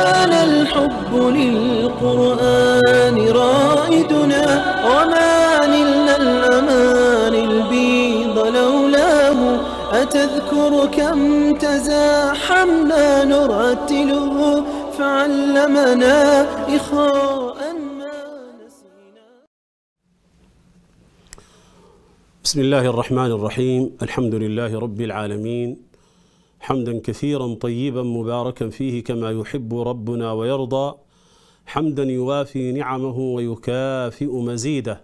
كان الحب للقرآن رائدنا وما نلنا الأمان البيض لولاه أتذكر كم تزاحمنا نرتله فعلمنا إخاء ما نسينا بسم الله الرحمن الرحيم الحمد لله رب العالمين حمدا كثيرا طيبا مباركا فيه كما يحب ربنا ويرضى حمدا يوافي نعمه ويكافئ مزيده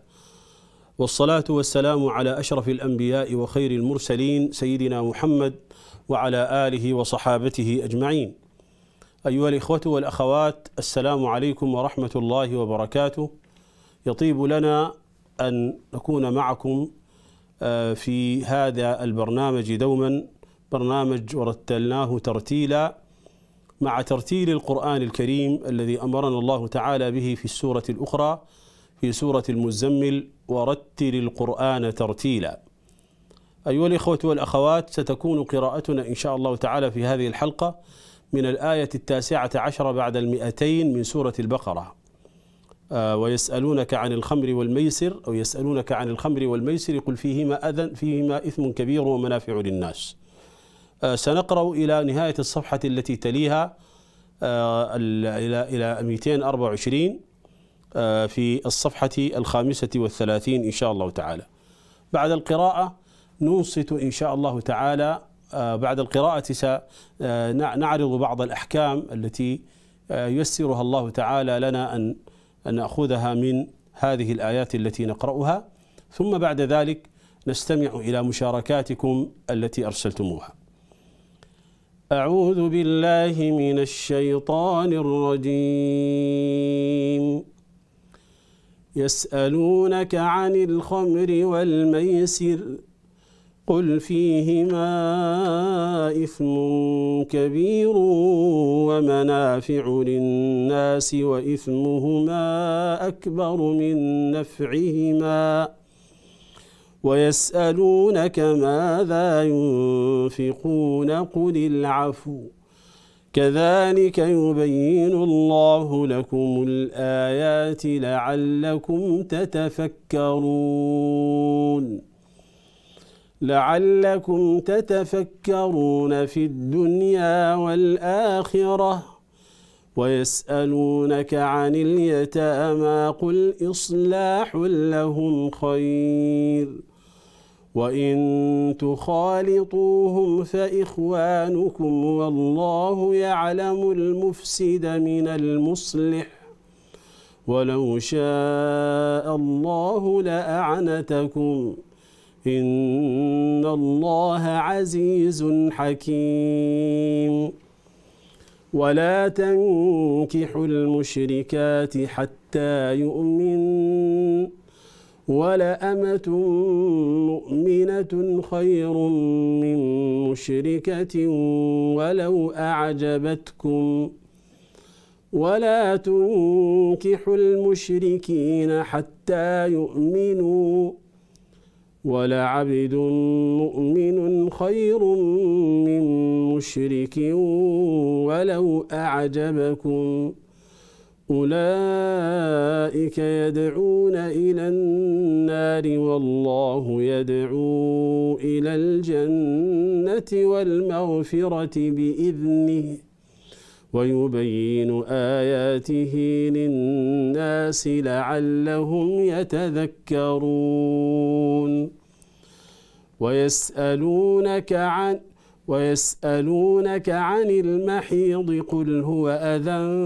والصلاه والسلام على اشرف الانبياء وخير المرسلين سيدنا محمد وعلى اله وصحابته اجمعين ايها الاخوه والاخوات السلام عليكم ورحمه الله وبركاته يطيب لنا ان نكون معكم آه، في هذا البرنامج دوما برنامج ورتلناه ترتيلا مع ترتيل القرآن الكريم الذي أمرنا الله تعالى به في السورة الأخرى في سورة المزمل ورتل القرآن ترتيلا أيها الإخوة والأخوات ستكون قراءتنا إن شاء الله تعالى في هذه الحلقة من الآية التاسعة عشر بعد المئتين من سورة البقرة آه، ويسألونك عن الخمر والميسر أو يسألونك عن الخمر والميسر قل فيهما أذن فيهما إثم كبير ومنافع للناس آه، سنقرأ إلى نهاية الصفحة التي تليها آه، إلى إلى 224 آه، في الصفحة الخامسة والثلاثين إن شاء الله تعالى بعد القراءة ننصت إن شاء الله تعالى بعد القراءة سنعرض بعض الأحكام التي ييسرها الله تعالى لنا أن نأخذها من هذه الآيات التي نقرأها ثم بعد ذلك نستمع إلى مشاركاتكم التي أرسلتموها أعوذ بالله من الشيطان الرجيم يسألونك عن الخمر والميسر قل فيهما إثم كبير ومنافع للناس وإثمهما أكبر من نفعهما ۖ ويسألونك ماذا ينفقون قل العفو كذلك يبين الله لكم الآيات لعلكم تتفكرون لعلكم تتفكرون في الدنيا والآخرة ويسألونك عن اليتامى قل إصلاح لهم خير وإن تخالطوهم فإخوانكم والله يعلم المفسد من المصلح ولو شاء الله لأعنتكم إن الله عزيز حكيم ولا تنكحوا المشركات حتى يؤمنوا ولأمة مؤمنة خير من مشركة ولو أعجبتكم ولا تنكحوا المشركين حتى يؤمنوا ولعبد مؤمن خير من مشرك ولو أعجبكم ۖ أولئك يدعون إلى النار والله يدعو إلى الجنة والمغفرة بإذنه ويبين آياته للناس لعلهم يتذكرون ويسألونك عن ويسألونك عن المحيض قل هو أذى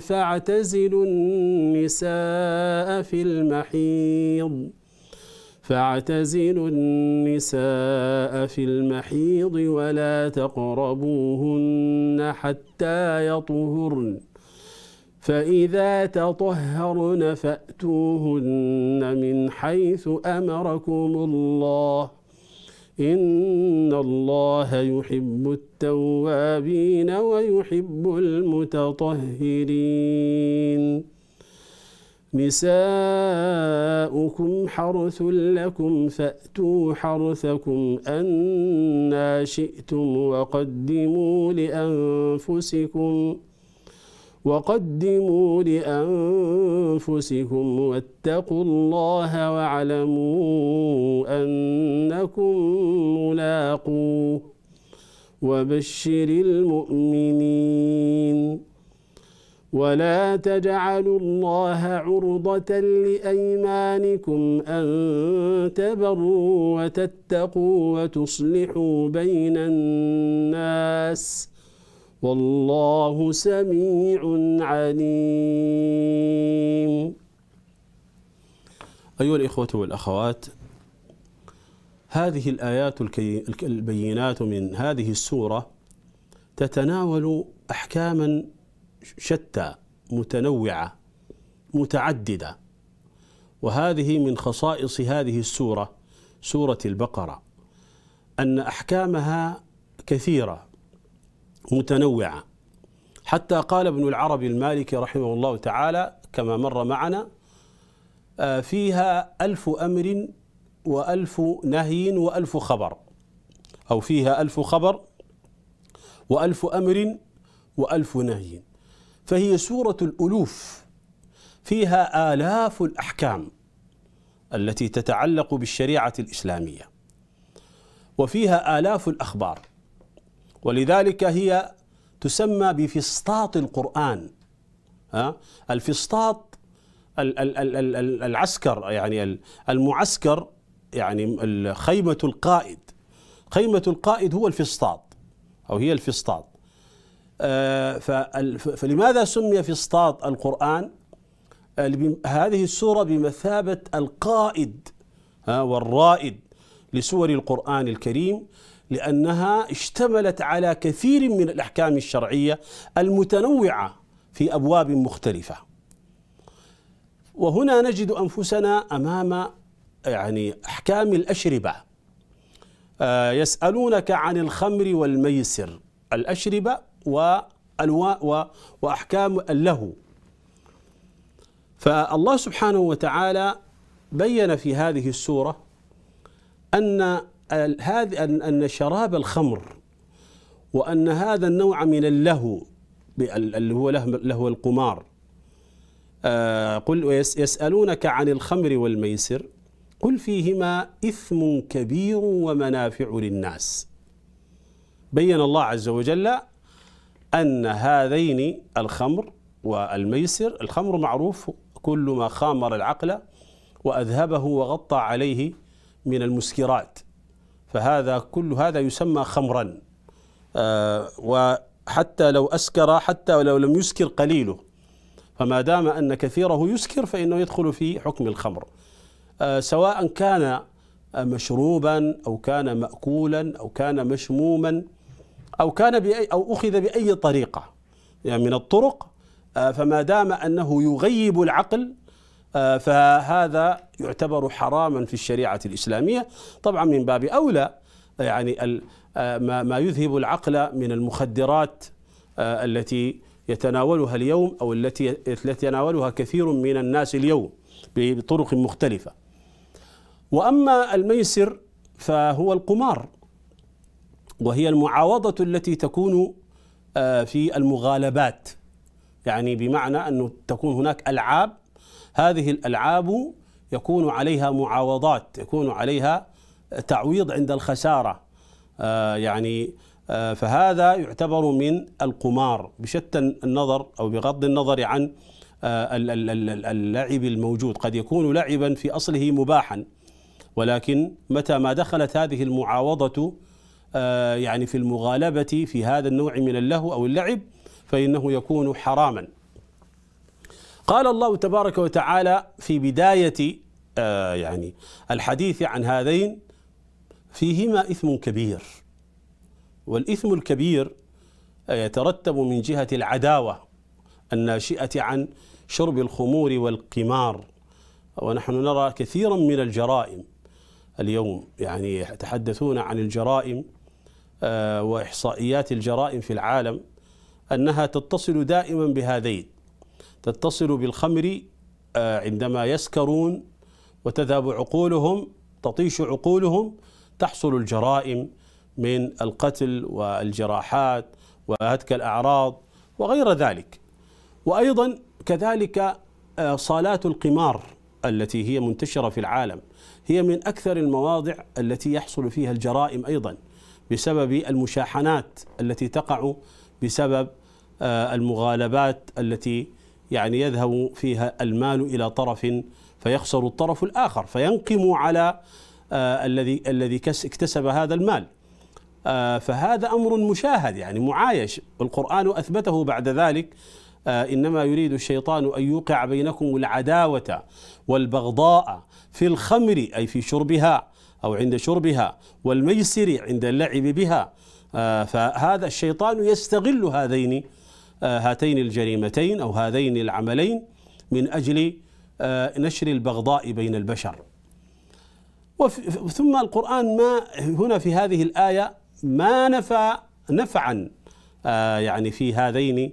فاعتزلوا النساء في المحيض فاعتزلوا النساء في المحيض ولا تقربوهن حتى يطهرن فإذا تطهرن فأتوهن من حيث أمركم الله ۖ إن الله يحب التوابين ويحب المتطهرين نساؤكم حرث لكم فأتوا حرثكم أنا شئتم وقدموا لأنفسكم ۖ وقدموا لأنفسكم واتقوا الله واعلموا أنكم ملاقوه وبشر المؤمنين ولا تجعلوا الله عرضة لأيمانكم أن تبروا وتتقوا وتصلحوا بين الناس ۖ والله سميع عليم أيها الإخوة والأخوات هذه الآيات البينات من هذه السورة تتناول أحكاما شتى متنوعة متعددة وهذه من خصائص هذه السورة سورة البقرة أن أحكامها كثيرة متنوعة حتى قال ابن العربي المالكي رحمه الله تعالى كما مر معنا آه، فيها ألف أمر وألف نهي وألف خبر أو فيها ألف خبر وألف أمر وألف نهي فهي سورة الألوف فيها آلاف الأحكام التي تتعلق بالشريعة الإسلامية وفيها آلاف الأخبار ولذلك هي تسمى بفسطاط القرآن ها الفسطاط العسكر يعني المعسكر يعني خيمة القائد خيمة القائد هو الفسطاط أو هي الفسطاط آه، فلماذا سمي فسطاط القرآن آه، هذه السورة بمثابة القائد والرائد لسور القرآن الكريم لأنها اشتملت على كثير من الأحكام الشرعية المتنوعة في أبواب مختلفة وهنا نجد أنفسنا أمام يعني أحكام الأشربة آه، يسألونك عن الخمر والميسر الأشربة والوا وأحكام اللهو فالله سبحانه وتعالى بين في هذه السورة أن هذا أن شراب الخمر وأن هذا النوع من اللهو اللي هو لهو القمار آه، قل يسألونك عن الخمر والميسر قل فيهما إثم كبير ومنافع للناس بين الله عز وجل أن هذين الخمر والميسر الخمر معروف كل ما خامر العقل وأذهبه وغطى عليه من المسكرات فهذا كل هذا يسمى خمرا آه، وحتى لو أسكر حتى ولو لم يسكر قليله فما دام أن كثيره يسكر فإنه يدخل في حكم الخمر آه، سواء كان مشروبا أو كان مأكولا أو كان مشموما أو كان بأي أو أخذ بأي طريقة يعني من الطرق آه، فما دام أنه يغيب العقل آه، فهذا يعتبر حراما في الشريعة الإسلامية طبعا من باب أولى يعني آه، ما يذهب العقل من المخدرات آه، التي يتناولها اليوم أو التي يتناولها كثير من الناس اليوم بطرق مختلفة وأما الميسر فهو القمار وهي المعاوضة التي تكون في المغالبات يعني بمعنى أنه تكون هناك ألعاب هذه الألعاب يكون عليها معاوضات يكون عليها تعويض عند الخسارة آه، يعني آه، فهذا يعتبر من القمار بشتى النظر أو بغض النظر عن آه، اللعب الموجود قد يكون لعبا في أصله مباحا ولكن متى ما دخلت هذه المعاوضة يعني في المغالبة في هذا النوع من اللهو أو اللعب فإنه يكون حراما قال الله تبارك وتعالى في بداية آه، يعني الحديث عن هذين فيهما إثم كبير والإثم الكبير آه، يترتب من جهة العداوة الناشئة عن شرب الخمور والقمار ونحن نرى كثيرا من الجرائم اليوم يعني يتحدثون عن الجرائم آه، وإحصائيات الجرائم في العالم أنها تتصل دائما بهذين تتصل بالخمر آه، عندما يسكرون وتذهب عقولهم تطيش عقولهم تحصل الجرائم من القتل والجراحات وهتك الأعراض وغير ذلك وأيضا كذلك آه، صالات القمار التي هي منتشرة في العالم هي من أكثر المواضع التي يحصل فيها الجرائم أيضا بسبب المشاحنات التي تقع بسبب آه، المغالبات التي يعني يذهب فيها المال إلى طرف فيخسر الطرف الآخر فينقم على آه الذي الذي اكتسب هذا المال آه فهذا أمر مشاهد يعني معايش والقرآن أثبته بعد ذلك آه إنما يريد الشيطان أن يوقع بينكم العداوة والبغضاء في الخمر أي في شربها أو عند شربها والميسر عند اللعب بها آه، فهذا الشيطان يستغل هذين آه، هاتين الجريمتين أو هذين العملين من أجل آه، نشر البغضاء بين البشر ثم القرآن ما هنا في هذه الآية ما نفى نفعا آه، يعني في هذين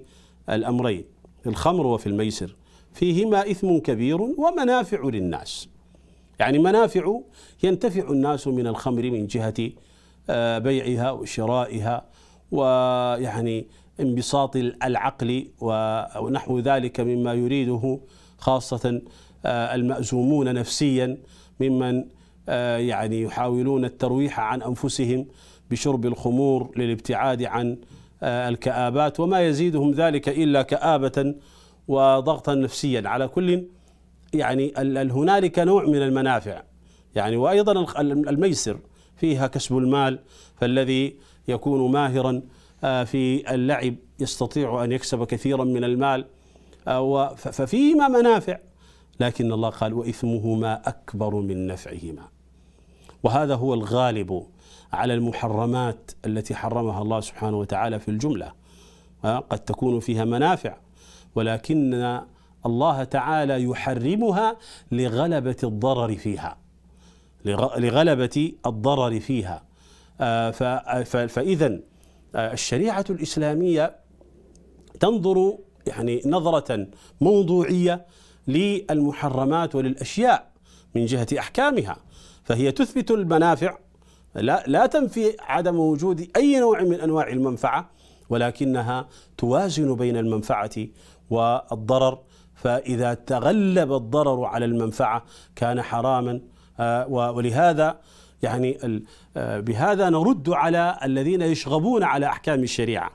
الأمرين في الخمر وفي الميسر فيهما إثم كبير ومنافع للناس يعني منافع ينتفع الناس من الخمر من جهة بيعها وشرائها ويعني انبساط العقل ونحو ذلك مما يريده خاصة آه، المأزومون نفسيا ممن آه، يعني يحاولون الترويح عن أنفسهم بشرب الخمور للابتعاد عن آه، الكآبات وما يزيدهم ذلك إلا كآبة وضغطا نفسيا على كل يعني هنالك نوع من المنافع يعني وأيضا الميسر فيها كسب المال فالذي يكون ماهرا آه، في اللعب يستطيع أن يكسب كثيرا من المال آه، ففيهما منافع لكن الله قال وإثمهما أكبر من نفعهما وهذا هو الغالب على المحرمات التي حرمها الله سبحانه وتعالى في الجملة آه، قد تكون فيها منافع ولكن الله تعالى يحرمها لغلبة الضرر فيها لغلبة الضرر فيها فإذا آه، الشريعة الإسلامية تنظر يعني نظرة موضوعية للمحرمات وللأشياء من جهة أحكامها فهي تثبت المنافع لا, لا تنفي عدم وجود أي نوع من أنواع المنفعة ولكنها توازن بين المنفعة والضرر فإذا تغلب الضرر على المنفعة كان حراما آه، ولهذا يعني آه، بهذا نرد على الذين يشغبون على أحكام الشريعة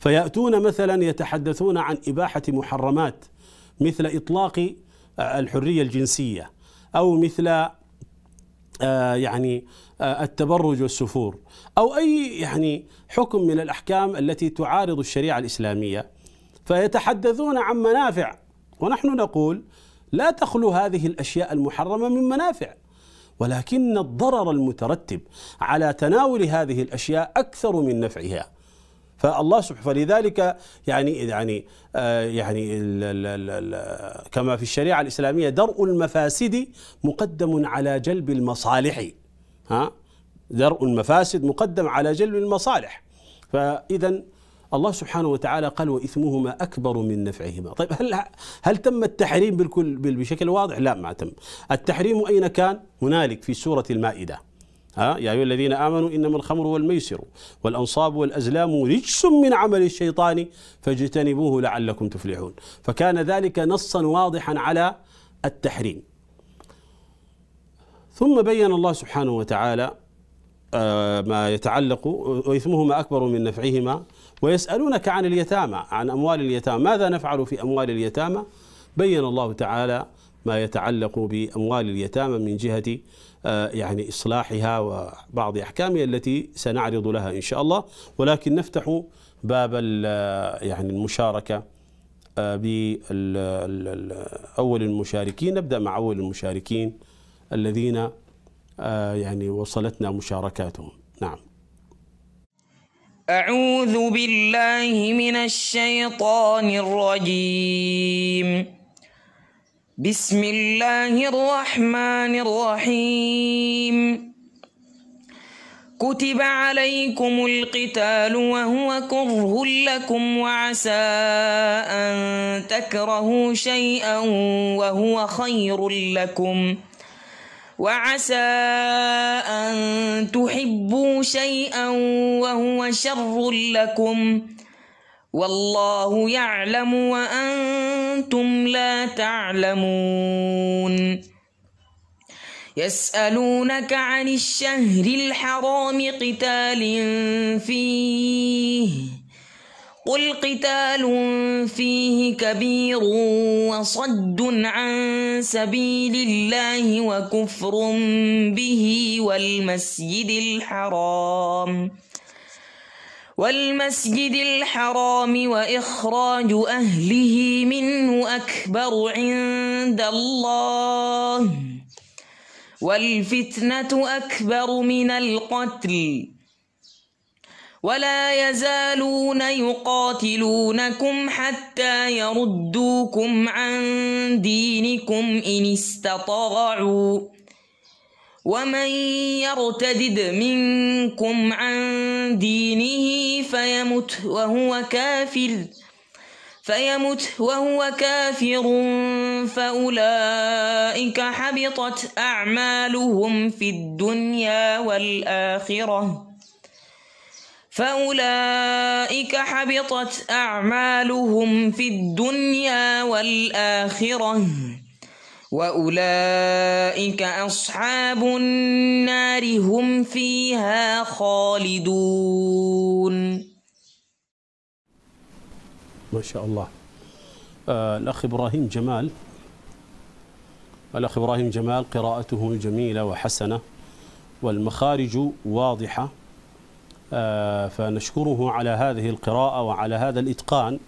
فيأتون مثلا يتحدثون عن إباحة محرمات مثل إطلاق آه، الحرية الجنسية أو مثل آه، يعني التبرج والسفور أو أي يعني حكم من الأحكام التي تعارض الشريعة الإسلامية فيتحدثون عن منافع ونحن نقول لا تخلو هذه الأشياء المحرمة من منافع ولكن الضرر المترتب على تناول هذه الاشياء اكثر من نفعها فالله سبحانه فلذلك يعني يعني آه، يعني كما في الشريعه الاسلاميه درء المفاسد مقدم على جلب المصالح ها درء المفاسد مقدم على جلب المصالح فاذا الله سبحانه وتعالى قال وإثمهما أكبر من نفعهما طيب هل, هل تم التحريم بالكل بشكل واضح لا ما تم التحريم أين كان هنالك في سورة المائدة ها يا أيها الذين آمنوا إنما الخمر والميسر والأنصاب والأزلام رجس من عمل الشيطان فاجتنبوه لعلكم تفلحون فكان ذلك نصا واضحا على التحريم ثم بين الله سبحانه وتعالى آه، ما يتعلق وإثمهما أكبر من نفعهما ويسألونك عن اليتامى عن أموال اليتامى ماذا نفعل في أموال اليتامى بين الله تعالى ما يتعلق بأموال اليتامى من جهة آه، يعني إصلاحها وبعض أحكامها التي سنعرض لها إن شاء الله ولكن نفتح باب آه، يعني المشاركة آه، بأول المشاركين نبدأ مع أول المشاركين الذين يعني وصلتنا مشاركاتهم نعم أعوذ بالله من الشيطان الرجيم بسم الله الرحمن الرحيم كتب عليكم القتال وهو كره لكم وعسى أن تكرهوا شيئا وهو خير لكم ۖ وعسى أن تحبوا شيئا وهو شر لكم والله يعلم وأنتم لا تعلمون يسألونك عن الشهر الحرام قتال فيه قل قتال فيه كبير وصد عن سبيل الله وكفر به والمسجد الحرام والمسجد الحرام وإخراج أهله منه أكبر عند الله والفتنة أكبر من القتل ولا يزالون يقاتلونكم حتى يردوكم عن دينكم إن استطاعوا ومن يرتدد منكم عن دينه فيمت وهو كافر فيمت وهو كافر فأولئك حبطت أعمالهم في الدنيا والآخرة فأولئك حبطت أعمالهم في الدنيا والآخرة وأولئك أصحاب النار هم فيها خالدون ما شاء الله آه الأخ إبراهيم جمال الأخ إبراهيم جمال قراءته جميلة وحسنة والمخارج واضحة آه، فنشكره على هذه القراءة وعلى هذا الإتقان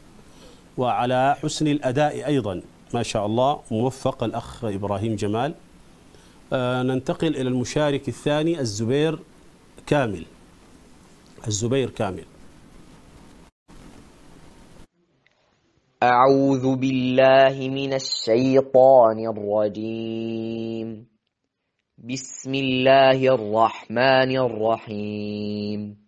وعلى حسن الأداء أيضا ما شاء الله موفق الأخ إبراهيم جمال آه، ننتقل إلى المشارك الثاني الزبير كامل الزبير كامل أعوذ بالله من الشيطان الرجيم بسم الله الرحمن الرحيم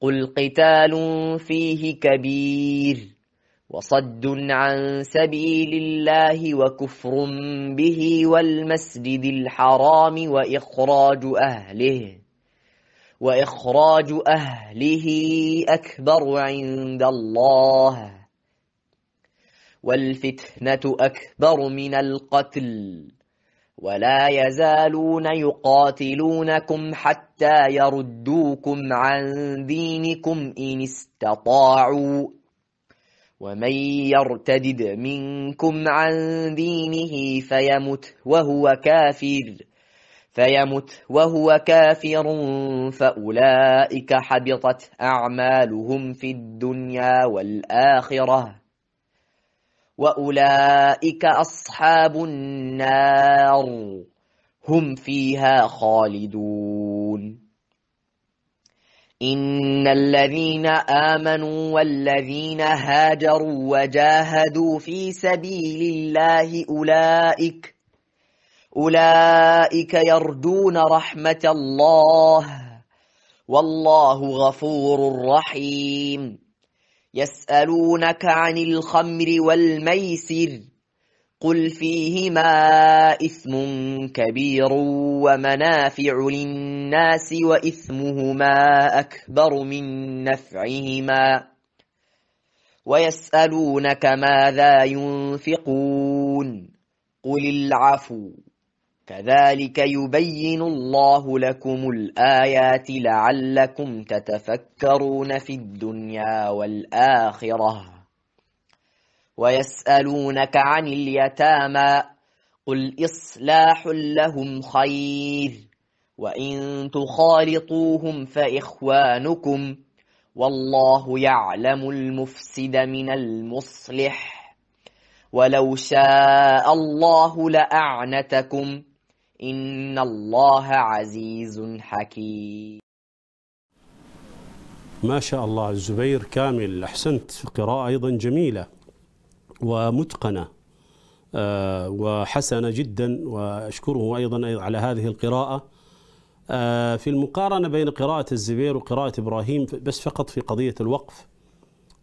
قل قتال فيه كبير وصد عن سبيل الله وكفر به والمسجد الحرام وإخراج أهله وإخراج أهله أكبر عند الله والفتنة أكبر من القتل ولا يزالون يقاتلونكم حتى يردوكم عن دينكم إن استطاعوا ومن يرتدد منكم عن دينه فيمت وهو كافر فيمت وهو كافر فأولئك حبطت أعمالهم في الدنيا والآخرة وأولئك أصحاب النار هم فيها خالدون إن الذين آمنوا والذين هاجروا وجاهدوا في سبيل الله أولئك أولئك يرجون رحمة الله والله غفور رحيم يسألونك عن الخمر والميسر قل فيهما إثم كبير ومنافع للناس وإثمهما أكبر من نفعهما ويسألونك ماذا ينفقون قل العفو كذلك يبين الله لكم الآيات لعلكم تتفكرون في الدنيا والآخرة ويسألونك عن اليتامى قل إصلاح لهم خير وإن تخالطوهم فإخوانكم والله يعلم المفسد من المصلح ولو شاء الله لأعنتكم إن الله عزيز حكيم ما شاء الله الزبير كامل أحسنت قراءة أيضا جميلة ومتقنة آه، وحسنة جدا وأشكره أيضا على هذه القراءة آه، في المقارنة بين قراءة الزبير وقراءة إبراهيم بس فقط في قضية الوقف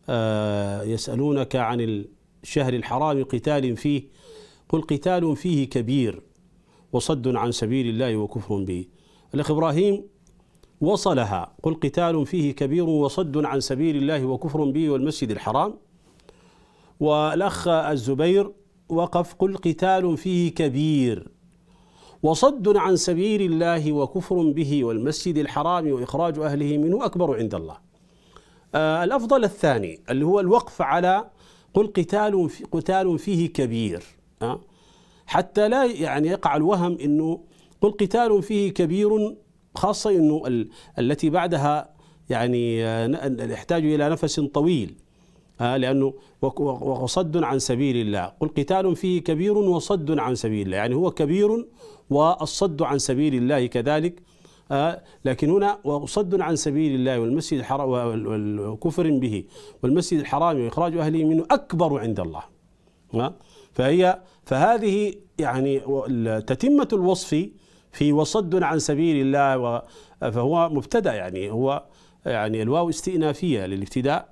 آه، يسألونك عن الشهر الحرام قتال فيه قل قتال فيه كبير وصد عن سبيل الله وكفر به الأخ إبراهيم وصلها قل قتال فيه كبير وصد عن سبيل الله وكفر به والمسجد الحرام والأخ الزبير وقف قل قتال فيه كبير وصد عن سبيل الله وكفر به والمسجد الحرام وإخراج أهله منه أكبر عند الله آه، الأفضل الثاني اللي هو الوقف على قل قتال قتال فيه كبير آه حتى لا يعني يقع الوهم انه قل قتال فيه كبير خاصه انه ال التي بعدها يعني آه، يحتاج الى نفس طويل آه، لانه وصد عن سبيل الله قل قتال فيه كبير وصد عن سبيل الله يعني هو كبير والصد عن سبيل الله كذلك آه، لكن هنا وصد عن سبيل الله والمسجد الحرام وكفر به والمسجد الحرام واخراج اهله منه اكبر عند الله فهي فهذه يعني تتمة الوصف في وصد عن سبيل الله فهو مبتدأ يعني هو يعني الواو استئنافية للابتداء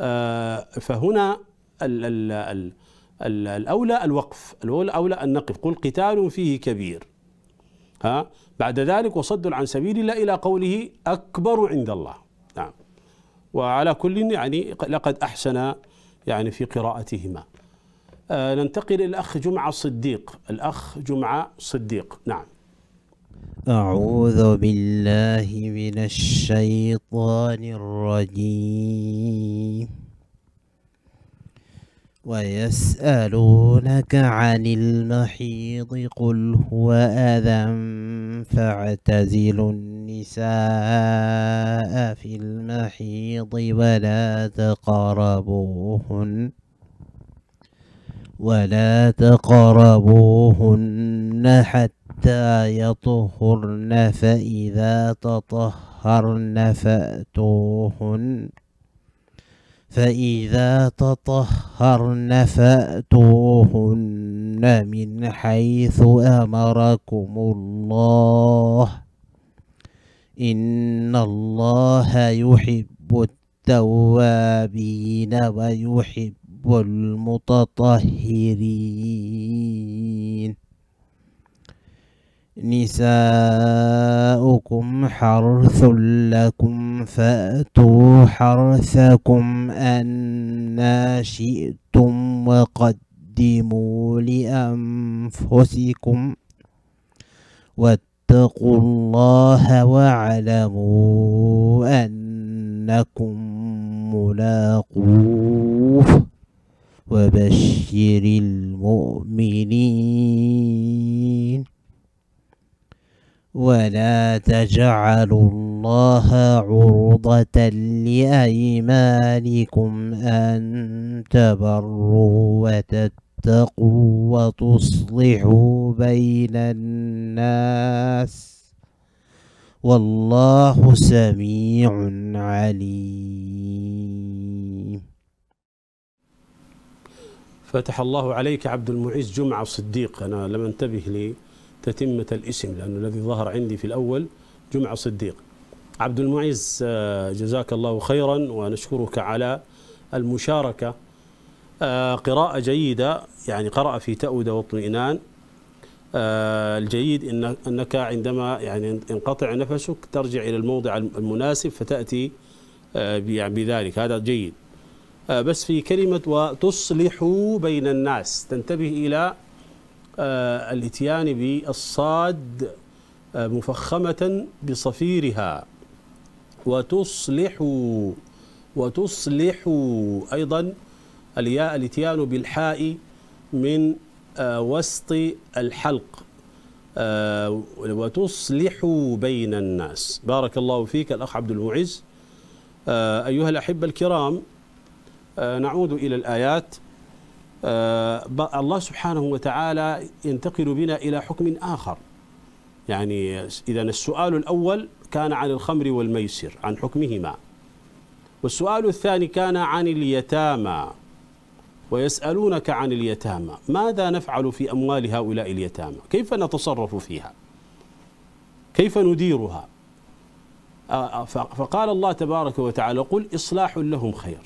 آه، فهنا الـ الـ الـ الـ الأولى الوقف الأولى أن نقف قل قتال فيه كبير ها بعد ذلك وصد عن سبيل الله إلى قوله أكبر عند الله نعم وعلى كل يعني لقد أحسن يعني في قراءتهما آه، ننتقل الى الأخ جمعة صديق الأخ جمعة صديق نعم أعوذ بالله من الشيطان الرجيم ويسألونك عن المحيض قل هو أذى فاعتزلوا النساء في المحيض ولا تقربوهن ولا تقربوهن حتى يطهرن فإذا تطهرن فأتوهن فإذا تطهرن فأتوهن من حيث أمركم الله إن الله يحب التوابين ويحب يحب المتطهرين نساؤكم حرث لكم فأتوا حرثكم أنا شئتم وقدموا لأنفسكم واتقوا الله واعلموا أنكم ملاقوه وبشر المؤمنين ولا تجعلوا الله عرضة لأيمانكم أن تبروا وتتقوا وتصلحوا بين الناس والله سميع عليم فتح الله عليك عبد المعيز جمعة صديق أنا لم أنتبه لتتمة الاسم لأنه الذي ظهر عندي في الأول جمعة صديق عبد المعيز آه، جزاك الله خيرا ونشكرك على المشاركة آه، قراءة جيدة يعني قرأ في تأودة واطمئنان آه، الجيد أنك عندما يعني انقطع نفسك ترجع إلى الموضع المناسب فتأتي بذلك هذا جيد آه، بس في كلمة وتصلح بين الناس تنتبه إلى آه، الاتيان بالصاد آه، مفخمة بصفيرها وتصلح وتصلح أيضا الياء الاتيان بالحاء من وسط الحلق وتصلح بين الناس بارك الله فيك الأخ عبد المعز أيها الأحبة الكرام آه، نعود إلى الآيات آه، الله سبحانه وتعالى ينتقل بنا إلى حكم آخر يعني إذا السؤال الأول كان عن الخمر والميسر عن حكمهما والسؤال الثاني كان عن اليتامى ويسألونك عن اليتامى ماذا نفعل في أموال هؤلاء اليتامى كيف نتصرف فيها كيف نديرها آه، فقال الله تبارك وتعالى قل إصلاح لهم خير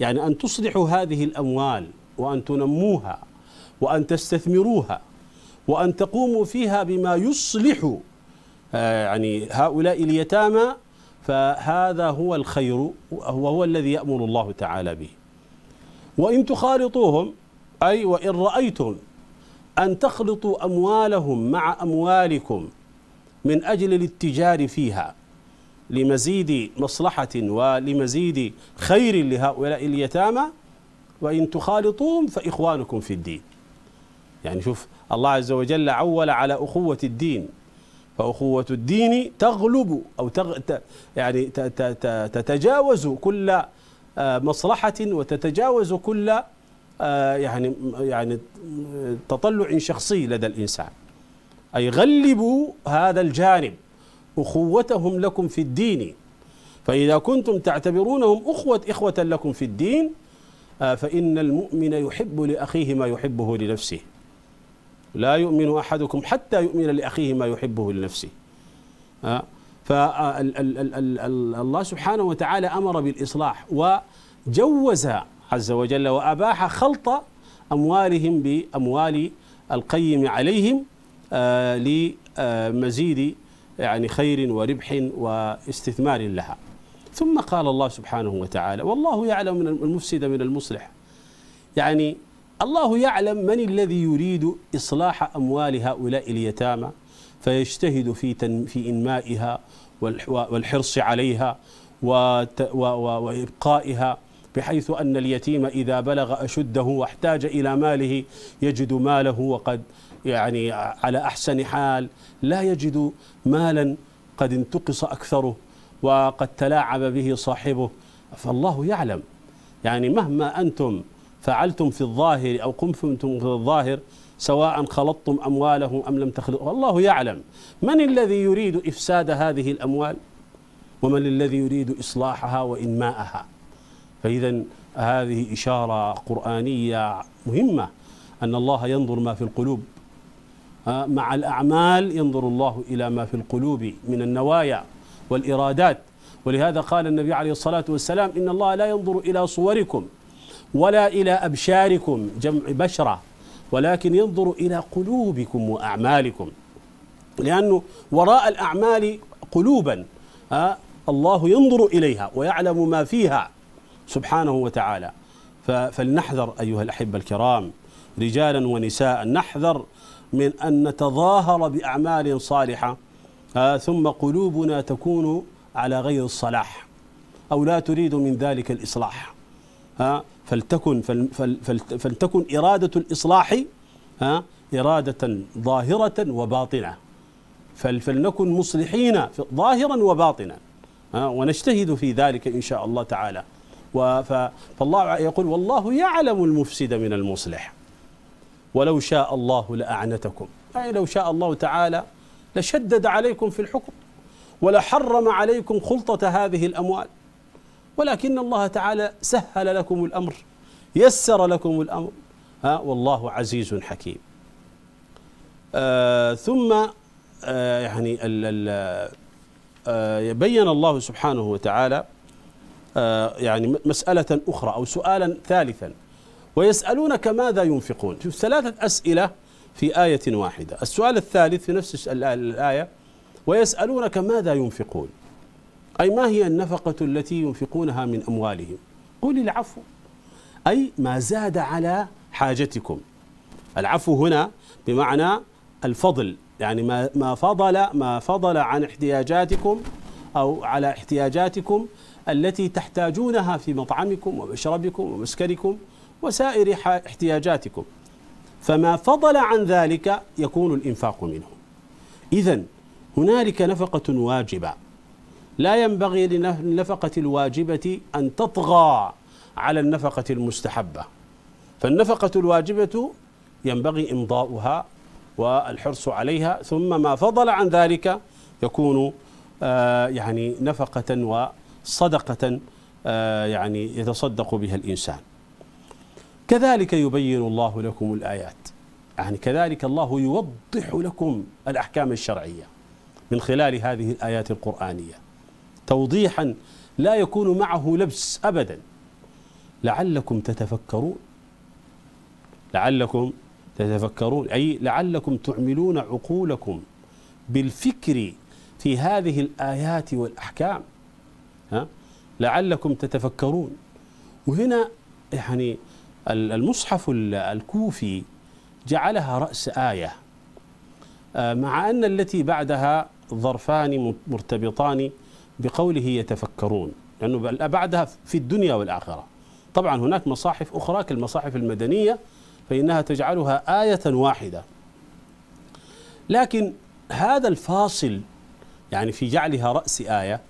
يعني أن تصلحوا هذه الأموال وأن تنموها وأن تستثمروها وأن تقوموا فيها بما يصلح آه، يعني هؤلاء اليتامى فهذا هو الخير وهو الذي يأمر الله تعالى به وإن تخالطوهم أي وإن رأيتم أن تخلطوا أموالهم مع أموالكم من أجل الاتجار فيها لمزيد مصلحة ولمزيد خير لهؤلاء اليتامى وإن تخالطوهم فإخوانكم في الدين يعني شوف الله عز وجل عول على أخوة الدين فأخوة الدين تغلب أو تغ... ت... يعني ت... ت... ت... تتجاوز كل آه، مصلحة وتتجاوز كل آه، يعني يعني تطلع شخصي لدى الإنسان أي غلبوا هذا الجانب أخوتهم لكم في الدين فإذا كنتم تعتبرونهم أخوة إخوة لكم في الدين آه، فإن المؤمن يحب لأخيه ما يحبه لنفسه لا يؤمن أحدكم حتى يؤمن لأخيه ما يحبه لنفسه آه، فالله سبحانه وتعالى أمر بالإصلاح وجوز عز وجل وأباح خلط أموالهم بأموال القيم عليهم آه، لمزيد يعني خير وربح واستثمار لها ثم قال الله سبحانه وتعالى والله يعلم من المفسد من المصلح يعني الله يعلم من الذي يريد إصلاح أموال هؤلاء اليتامى فيجتهد في في إنمائها والحرص عليها وإبقائها بحيث أن اليتيم إذا بلغ أشده واحتاج إلى ماله يجد ماله وقد يعني على أحسن حال لا يجد مالا قد انتقص أكثره وقد تلاعب به صاحبه فالله يعلم يعني مهما أنتم فعلتم في الظاهر أو قمتم في الظاهر سواء خلطتم أموالهم أم لم تخلطوا الله يعلم من الذي يريد إفساد هذه الأموال ومن الذي يريد إصلاحها وإنماءها فإذا هذه إشارة قرآنية مهمة أن الله ينظر ما في القلوب مع الأعمال ينظر الله إلى ما في القلوب من النوايا والإرادات ولهذا قال النبي عليه الصلاة والسلام إن الله لا ينظر إلى صوركم ولا إلى أبشاركم جمع بشرة ولكن ينظر إلى قلوبكم وأعمالكم لأنه وراء الأعمال قلوبا الله ينظر إليها ويعلم ما فيها سبحانه وتعالى فلنحذر أيها الأحبة الكرام رجالا ونساء نحذر من أن نتظاهر بأعمال صالحة ثم قلوبنا تكون على غير الصلاح أو لا تريد من ذلك الإصلاح فلتكن فلتكن إرادة الإصلاح إرادة ظاهرة وباطنة فلنكن مصلحين ظاهرا وباطنا ونجتهد في ذلك إن شاء الله تعالى فالله يقول والله يعلم المفسد من المصلح ولو شاء الله لأعنتكم أي لو شاء الله تعالى لشدد عليكم في الحكم ولحرم عليكم خلطة هذه الأموال ولكن الله تعالى سهل لكم الأمر يسر لكم الأمر ها والله عزيز حكيم آه ثم آه يعني الـ الـ آه بين الله سبحانه وتعالى آه يعني مسألة أخرى أو سؤالا ثالثا ويسألونك ماذا ينفقون شوف ثلاثة أسئلة في آية واحدة السؤال الثالث في نفس الآية ويسألونك ماذا ينفقون أي ما هي النفقة التي ينفقونها من أموالهم قل العفو أي ما زاد على حاجتكم العفو هنا بمعنى الفضل يعني ما ما فضل ما فضل عن احتياجاتكم او على احتياجاتكم التي تحتاجونها في مطعمكم ومشربكم ومسكنكم وسائر احتياجاتكم فما فضل عن ذلك يكون الإنفاق منه إذا هنالك نفقة واجبة لا ينبغي للنفقة الواجبة أن تطغى على النفقة المستحبة فالنفقة الواجبة ينبغي إمضاؤها والحرص عليها ثم ما فضل عن ذلك يكون آه، يعني نفقة وصدقة آه، يعني يتصدق بها الإنسان كذلك يبين الله لكم الآيات يعني كذلك الله يوضح لكم الأحكام الشرعية من خلال هذه الآيات القرآنية توضيحا لا يكون معه لبس أبدا لعلكم تتفكرون لعلكم تتفكرون أي لعلكم تعملون عقولكم بالفكر في هذه الآيات والأحكام ها؟ لعلكم تتفكرون وهنا يعني المصحف الكوفي جعلها رأس آية آه، مع أن التي بعدها ظرفان مرتبطان بقوله يتفكرون لأنه يعني بعدها في الدنيا والآخرة طبعا هناك مصاحف أخرى كالمصاحف المدنية فإنها تجعلها آية واحدة لكن هذا الفاصل يعني في جعلها رأس آية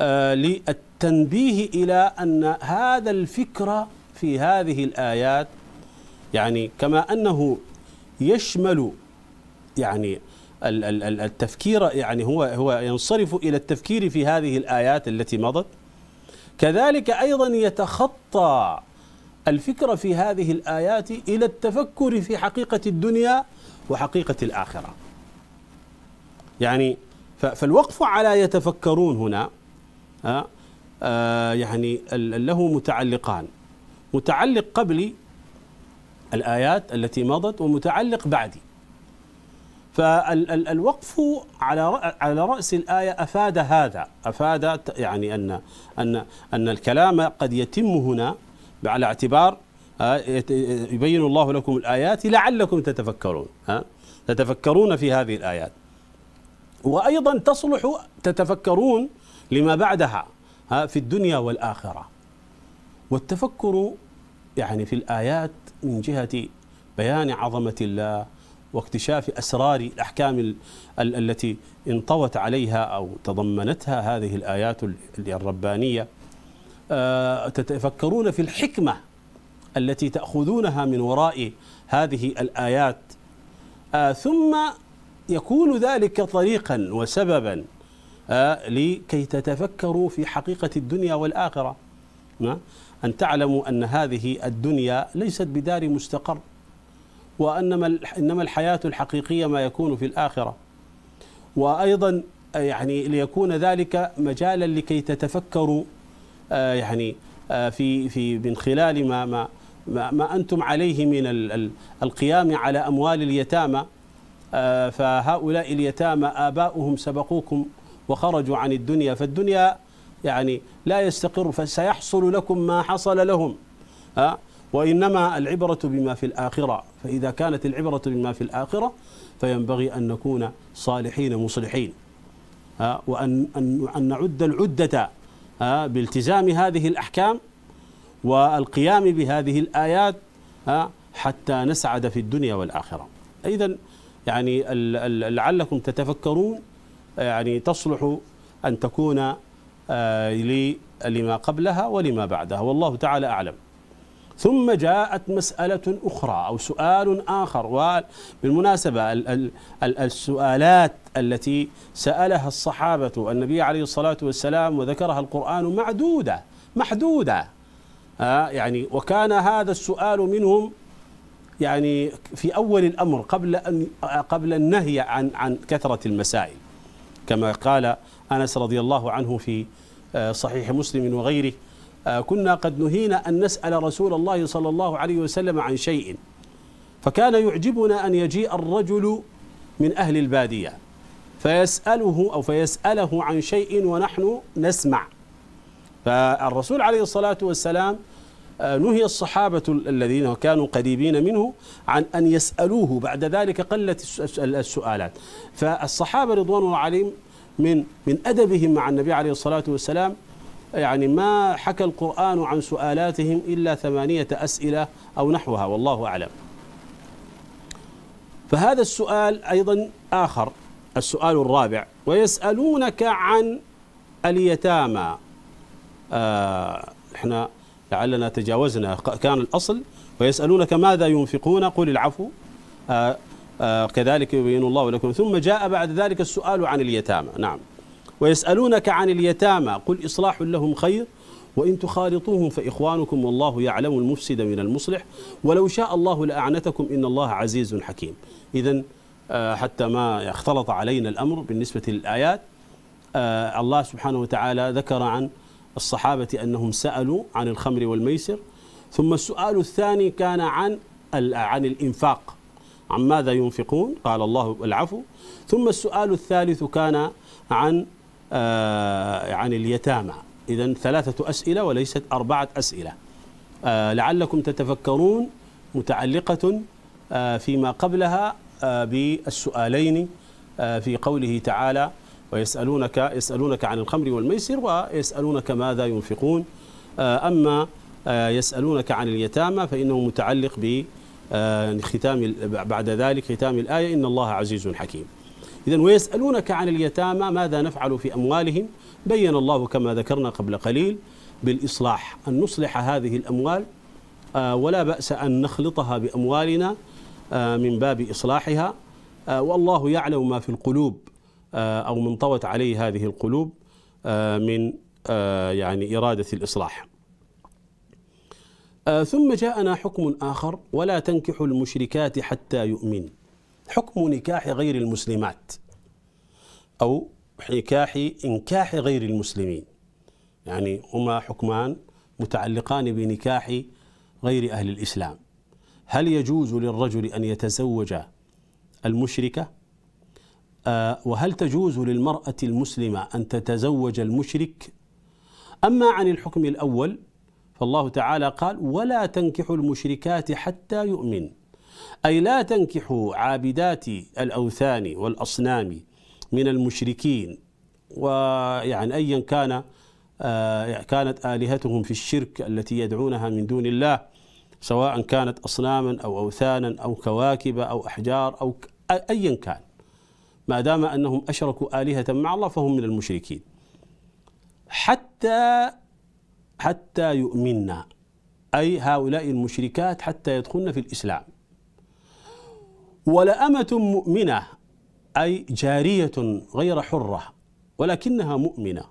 آه للتنبيه إلى أن هذا الفكرة في هذه الآيات يعني كما أنه يشمل يعني التفكير يعني هو هو ينصرف إلى التفكير في هذه الآيات التي مضت كذلك أيضا يتخطى الفكرة في هذه الآيات إلى التفكر في حقيقة الدنيا وحقيقة الآخرة يعني فالوقف على يتفكرون هنا آه، آه، يعني له متعلقان متعلق قبلي الآيات التي مضت ومتعلق بعدي فالوقف على على رأس الآية أفاد هذا أفاد يعني أن أن أن الكلام قد يتم هنا على اعتبار آه، يبين الله لكم الآيات لعلكم تتفكرون آه، تتفكرون في هذه الآيات وأيضا تصلح تتفكرون لما بعدها آه، في الدنيا والآخرة والتفكر يعني في الآيات من جهة بيان عظمة الله واكتشاف أسرار الأحكام التي انطوت عليها أو تضمنتها هذه الآيات الربانية آه، تتفكرون في الحكمة التي تأخذونها من وراء هذه الآيات آه، ثم يكون ذلك طريقا وسببا آه، لكي تتفكروا في حقيقة الدنيا والآخرة أن تعلموا أن هذه الدنيا ليست بدار مستقر وإنما إنما الحياة الحقيقية ما يكون في الآخرة وأيضا آه، يعني ليكون ذلك مجالا لكي تتفكروا آه، يعني آه، في في من خلال ما ما ما انتم عليه من القيام على اموال اليتامى فهؤلاء اليتامى اباؤهم سبقوكم وخرجوا عن الدنيا فالدنيا يعني لا يستقر فسيحصل لكم ما حصل لهم ها وإنما العبرة بما في الآخرة فإذا كانت العبرة بما في الآخرة فينبغي أن نكون صالحين مصلحين ها وأن أن, نعد العدة بالتزام هذه الأحكام والقيام بهذه الآيات ها حتى نسعد في الدنيا والآخرة إذا يعني لعلكم تتفكرون يعني تصلح أن تكون آه، لما قبلها ولما بعدها والله تعالى أعلم ثم جاءت مسألة أخرى أو سؤال آخر وبالمناسبة السؤالات التي سألها الصحابة النبي عليه الصلاة والسلام وذكرها القرآن معدودة محدودة آه، يعني وكان هذا السؤال منهم يعني في أول الأمر قبل أن قبل النهي عن عن كثرة المسائل كما قال أنس رضي الله عنه في آه، صحيح مسلم وغيره آه، كنا قد نهينا أن نسأل رسول الله صلى الله عليه وسلم عن شيء فكان يعجبنا أن يجيء الرجل من أهل البادية فيسأله أو فيسأله عن شيء ونحن نسمع فالرسول عليه الصلاة والسلام آه، نهي الصحابة الذين كانوا قريبين منه عن أن يسألوه بعد ذلك قلت السؤالات فالصحابة رضوان الله عليهم من من أدبهم مع النبي عليه الصلاة والسلام يعني ما حكى القرآن عن سؤالاتهم إلا ثمانية أسئلة أو نحوها والله أعلم فهذا السؤال أيضا آخر السؤال الرابع ويسألونك عن اليتامى آه، احنا لعلنا تجاوزنا كان الأصل ويسألونك ماذا ينفقون قل العفو آه، آه، كذلك يبين الله لكم ثم جاء بعد ذلك السؤال عن اليتامى نعم ويسألونك عن اليتامى قل إصلاح لهم خير وإن تخالطوهم فإخوانكم والله يعلم المفسد من المصلح ولو شاء الله لأعنتكم إن الله عزيز حكيم إذا آه، حتى ما اختلط علينا الأمر بالنسبة للآيات آه، الله سبحانه وتعالى ذكر عن الصحابة أنهم سألوا عن الخمر والميسر ثم السؤال الثاني كان عن عن الإنفاق عن ماذا ينفقون قال الله العفو ثم السؤال الثالث كان عن آه عن اليتامى إذا ثلاثة أسئلة وليست أربعة أسئلة آه لعلكم تتفكرون متعلقة آه فيما قبلها آه، بالسؤالين آه، في قوله تعالى ويسألونك يسألونك عن الخمر والميسر ويسألونك ماذا ينفقون آه، أما يسألونك عن اليتامى فإنه متعلق ب آه، يعني ختام بعد ذلك ختام الآية إن الله عزيز حكيم إذا ويسألونك عن اليتامى ماذا نفعل في أموالهم بين الله كما ذكرنا قبل قليل بالإصلاح أن نصلح هذه الأموال آه، ولا بأس أن نخلطها بأموالنا آه، من باب إصلاحها والله يعلم ما في القلوب أو من طوت عليه هذه القلوب من يعني إرادة الإصلاح آه، ثم جاءنا حكم آخر ولا تنكحوا المشركات حتى يؤمن حكم نكاح غير المسلمات أو نكاح إنكاح غير المسلمين يعني هما حكمان متعلقان بنكاح غير أهل الإسلام هل يجوز للرجل أن يتزوج المشركة آه، وهل تجوز للمرأة المسلمة أن تتزوج المشرك أما عن الحكم الأول فالله تعالى قال ولا تنكحوا المشركات حتى يؤمن أي لا تنكحوا عابدات الأوثان والأصنام من المشركين ويعني أيا كان آه، كانت آلهتهم في الشرك التي يدعونها من دون الله سواء كانت أصناما أو أوثانا أو كواكب أو أحجار أو أيا كان ما دام أنهم أشركوا آلهة مع الله فهم من المشركين حتى حتى يؤمنا أي هؤلاء المشركات حتى يدخلن في الإسلام ولأمة مؤمنة أي جارية غير حرة ولكنها مؤمنة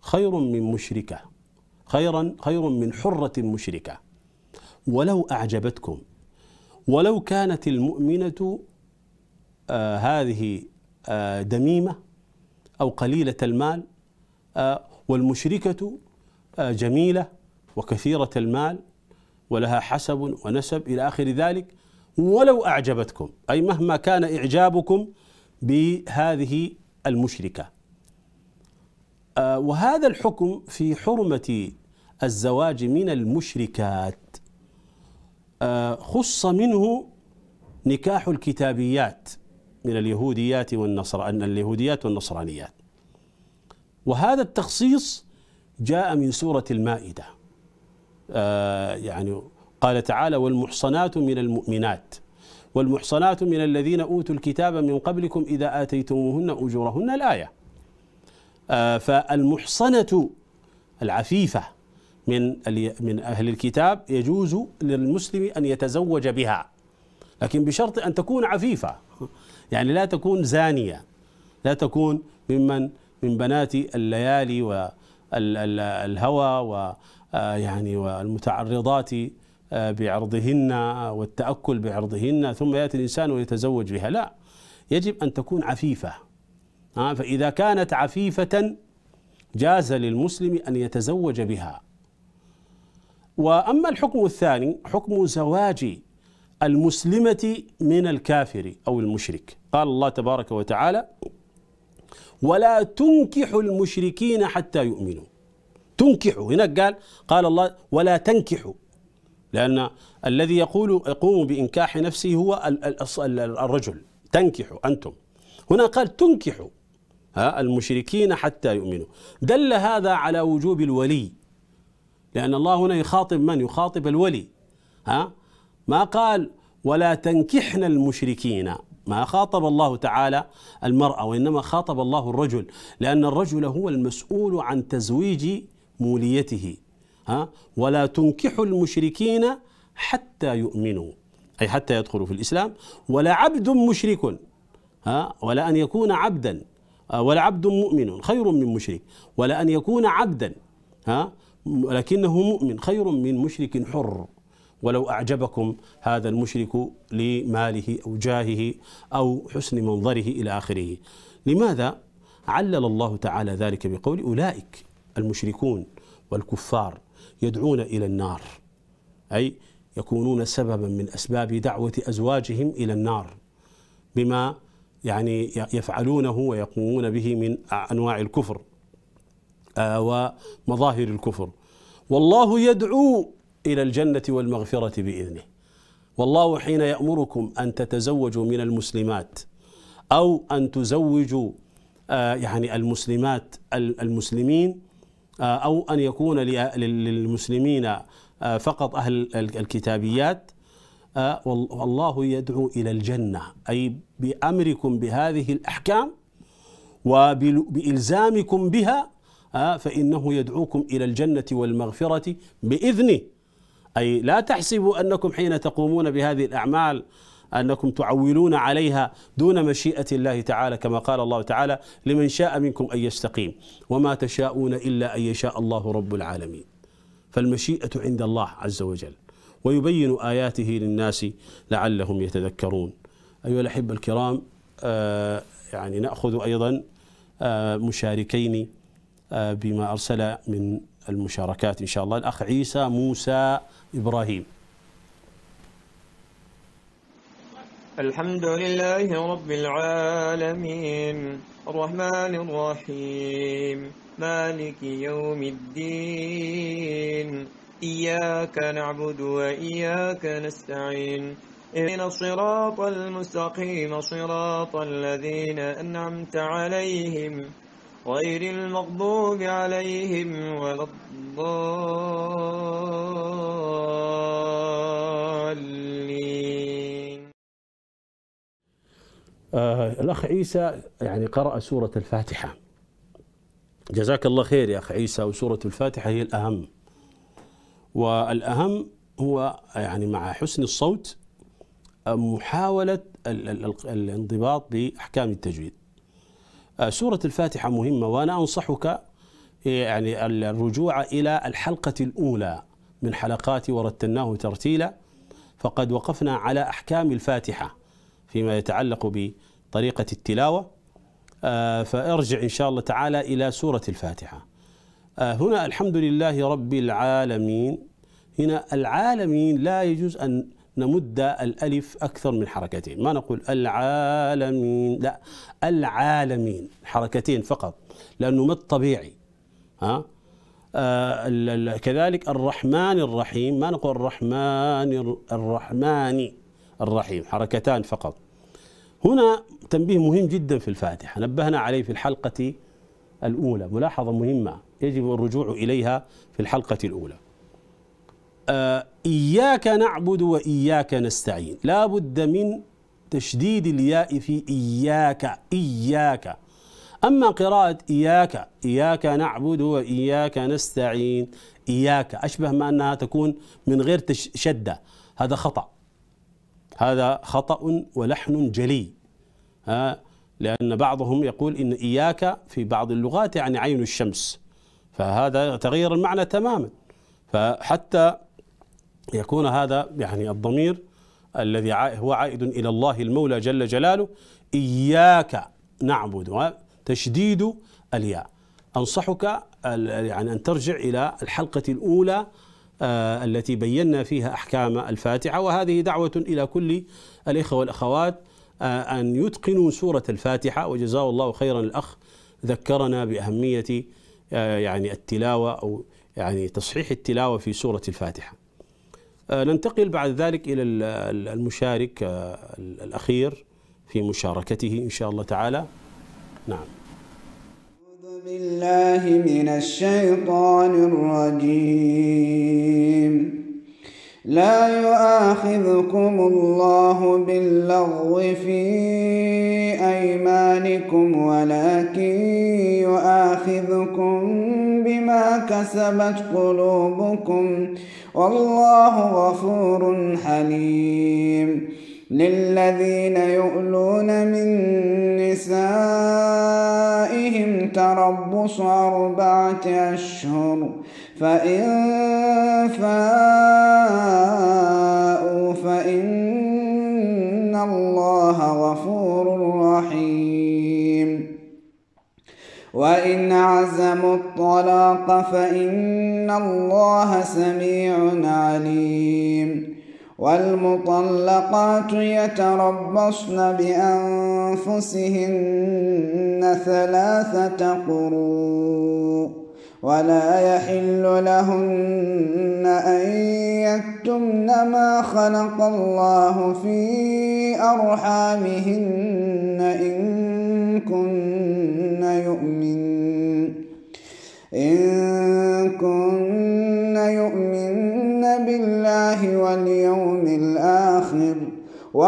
خير من مشركة خيرا خير من حرة مشركة ولو أعجبتكم ولو كانت المؤمنة آه هذه آه دميمة أو قليلة المال آه والمشركة جميلة وكثيرة المال ولها حسب ونسب إلى آخر ذلك ولو أعجبتكم أي مهما كان إعجابكم بهذه المشركة آه، وهذا الحكم في حرمة الزواج من المشركات آه، خص منه نكاح الكتابيات من اليهوديات والنصر اليهوديات والنصرانيات وهذا التخصيص جاء من سورة المائدة آه يعني قال تعالى والمحصنات من المؤمنات والمحصنات من الذين أوتوا الكتاب من قبلكم إذا آتيتموهن أجورهن الآية آه فالمحصنة العفيفة من من أهل الكتاب يجوز للمسلم أن يتزوج بها لكن بشرط أن تكون عفيفة يعني لا تكون زانية لا تكون ممن من بنات الليالي و الهوى ويعني آه، والمتعرضات آه، بعرضهن آه، والتأكل بعرضهن ثم يأتي الإنسان ويتزوج بها لا يجب أن تكون عفيفة فإذا كانت عفيفة جاز للمسلم أن يتزوج بها وأما الحكم الثاني حكم زواج المسلمة من الكافر أو المشرك قال الله تبارك وتعالى ولا تنكحوا المشركين حتى يؤمنوا تنكحوا هناك قال قال الله ولا تنكحوا لأن الذي يقول يقوم بإنكاح نفسه هو الرجل تنكحوا أنتم هنا قال تنكحوا ها المشركين حتى يؤمنوا دل هذا على وجوب الولي لأن الله هنا يخاطب من يخاطب الولي ها ما قال ولا تنكحن المشركين ما خاطب الله تعالى المرأة وإنما خاطب الله الرجل لأن الرجل هو المسؤول عن تزويج موليته ها ولا تنكح المشركين حتى يؤمنوا أي حتى يدخلوا في الإسلام ولا عبد مشرك ها ولا أن يكون عبدا آه، ولا عبد مؤمن خير من مشرك ولا أن يكون عبدا ها ولكنه مؤمن خير من مشرك حر ولو أعجبكم هذا المشرك لماله أو جاهه أو حسن منظره إلى آخره لماذا علل الله تعالى ذلك بقول أولئك المشركون والكفار يدعون إلى النار أي يكونون سببا من أسباب دعوة أزواجهم إلى النار بما يعني يفعلونه ويقومون به من أنواع الكفر آه، ومظاهر الكفر والله يدعو إلى الجنة والمغفرة بإذنه والله حين يأمركم أن تتزوجوا من المسلمات أو أن تزوجوا آه، يعني المسلمات المسلمين آه، أو أن يكون للمسلمين آه، فقط أهل الكتابيات والله يدعو إلى الجنة أي بأمركم بهذه الأحكام وبإلزامكم بها فإنه يدعوكم إلى الجنة والمغفرة بإذنه أي لا تحسبوا أنكم حين تقومون بهذه الأعمال أنكم تعولون عليها دون مشيئة الله تعالى كما قال الله تعالى لمن شاء منكم أن يستقيم وما تشاءون إلا أن يشاء الله رب العالمين فالمشيئة عند الله عز وجل ويبين آياته للناس لعلهم يتذكرون أيها الأحبة الكرام آه يعني نأخذ أيضا آه مشاركين آه بما أرسل من المشاركات إن شاء الله الأخ عيسى موسى إبراهيم الحمد لله رب العالمين الرحمن الرحيم مالك يوم الدين إياك نعبد وإياك نستعين إن الصراط المستقيم صراط الذين أنعمت عليهم غير المغضوب عليهم ولا الضالين آه الأخ عيسى يعني قرأ سورة الفاتحة جزاك الله خير يا أخ عيسى وسورة الفاتحة هي الأهم والأهم هو يعني مع حسن الصوت محاولة الانضباط بأحكام التجويد آه، سورة الفاتحة مهمة وأنا أنصحك إيه، يعني الرجوع إلى الحلقة الأولى من حلقات ورتلناه ترتيلا فقد وقفنا على أحكام الفاتحة فيما يتعلق بطريقة التلاوة آه، فارجع إن شاء الله تعالى إلى سورة الفاتحة آه، هنا الحمد لله رب العالمين هنا العالمين لا يجوز أن نمد الألف أكثر من حركتين ما نقول العالمين لا العالمين حركتين فقط لأنه مد طبيعي ها آه كذلك الرحمن الرحيم ما نقول الرحمن الرحمن الرحيم حركتان فقط هنا تنبيه مهم جدا في الفاتحة نبهنا عليه في الحلقة الأولى ملاحظة مهمة يجب الرجوع إليها في الحلقة الأولى آه، إياك نعبد وإياك نستعين لا بد من تشديد الياء في إياك إياك أما قراءة إياك إياك نعبد وإياك نستعين إياك أشبه ما أنها تكون من غير شدة هذا خطأ هذا خطأ ولحن جلي ها لأن بعضهم يقول إن إياك في بعض اللغات يعني عين الشمس فهذا تغير المعنى تماما فحتى يكون هذا يعني الضمير الذي هو عائد إلى الله المولى جل جلاله إياك نعبد تشديد الياء أنصحك يعني أن ترجع إلى الحلقة الأولى آه، التي بينا فيها أحكام الفاتحة وهذه دعوة إلى كل الإخوة والأخوات آه، أن يتقنوا سورة الفاتحة وجزاه الله خيرا الأخ ذكرنا بأهمية آه، يعني التلاوة أو يعني تصحيح التلاوة في سورة الفاتحة آه، ننتقل بعد ذلك إلى المشارك آه، الأخير في مشاركته إن شاء الله تعالى نعم أعوذ بالله من الشيطان الرجيم لا يؤاخذكم الله باللغو في أيمانكم ولكن يؤاخذكم بما كسبت قلوبكم والله غفور حليم للذين يؤلون من نسائهم تربص أربعة أشهر فإن فاءوا فإن الله غفور رحيم وإن عزموا الطلاق فإن الله سميع عليم والمطلقات يتربصن بأنفسهن ثلاثة قروء ولا يحل لهن أن يكتمن ما خلق الله في أرحامهن إن كن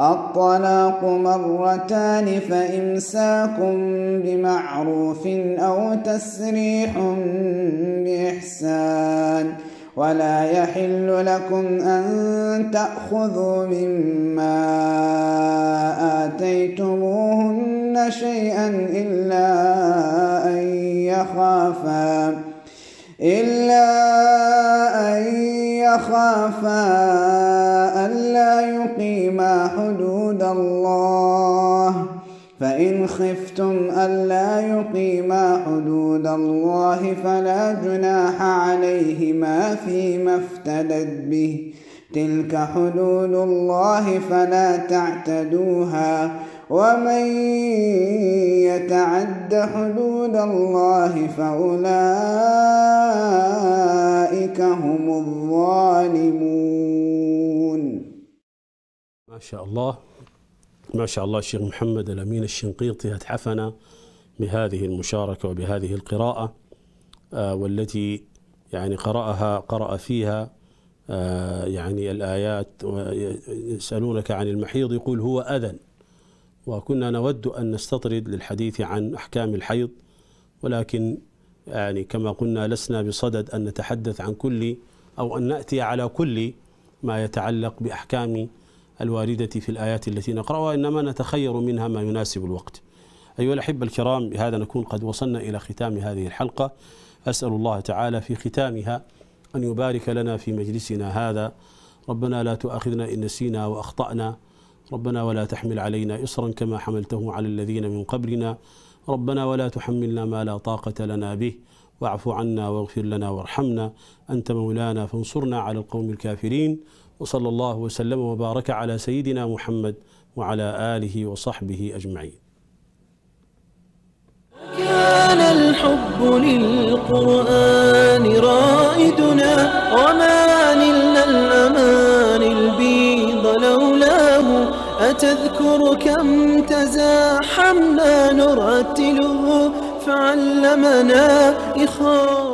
الطلاق مرتان فإمساكم بمعروف أو تسريح بإحسان ولا يحل لكم أن تأخذوا مما آتيتموهن شيئا إلا أن يخافا إلا أن يخافا ألا يقيما حدود الله فإن خفتم ألا يقيما حدود الله فلا جناح عليهما فيما افتدت به تلك حدود الله فلا تعتدوها ومن يتعد حدود الله فأولئك أولئك هم الظالمون ما شاء الله ما شاء الله الشيخ محمد الأمين الشنقيطي أتحفنا بهذه المشاركة وبهذه القراءة آه، والتي يعني قرأها قرأ فيها آه، يعني الآيات يسألونك عن المحيض يقول هو أذن وكنا نود أن نستطرد للحديث عن أحكام الحيض ولكن يعني كما قلنا لسنا بصدد أن نتحدث عن كل أو أن نأتي على كل ما يتعلق بأحكام الواردة في الآيات التي نقرأها إنما نتخير منها ما يناسب الوقت أيها الأحبة الكرام بهذا نكون قد وصلنا إلى ختام هذه الحلقة أسأل الله تعالى في ختامها أن يبارك لنا في مجلسنا هذا ربنا لا تؤاخذنا إن نسينا وأخطأنا ربنا ولا تحمل علينا إصرا كما حملته على الذين من قبلنا ربنا ولا تحملنا ما لا طاقة لنا به واعف عنا واغفر لنا وارحمنا أنت مولانا فانصرنا على القوم الكافرين وصلى الله وسلم وبارك على سيدنا محمد وعلى آله وصحبه أجمعين كان الحب للقرآن رائدنا وما نلنا الأمان أتذكر كم تزاحمنا نرتله فعلمنا إخاء